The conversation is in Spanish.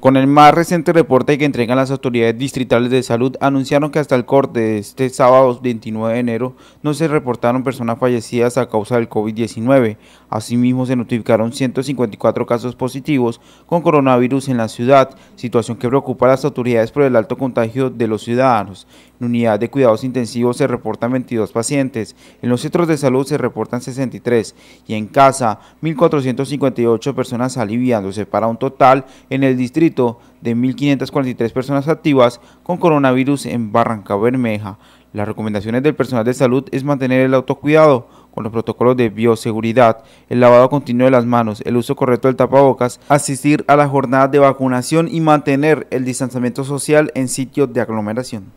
Con el más reciente reporte que entregan las autoridades distritales de salud, anunciaron que hasta el corte de este sábado 29 de enero no se reportaron personas fallecidas a causa del COVID-19. Asimismo, se notificaron 154 casos positivos con coronavirus en la ciudad, situación que preocupa a las autoridades por el alto contagio de los ciudadanos. En unidad de cuidados intensivos se reportan 22 pacientes, en los centros de salud se reportan 63 y en casa 1.458 personas aliviándose para un total en el distrito de 1.543 personas activas con coronavirus en Barranca Bermeja. Las recomendaciones del personal de salud es mantener el autocuidado con los protocolos de bioseguridad, el lavado continuo de las manos, el uso correcto del tapabocas, asistir a las jornadas de vacunación y mantener el distanciamiento social en sitios de aglomeración.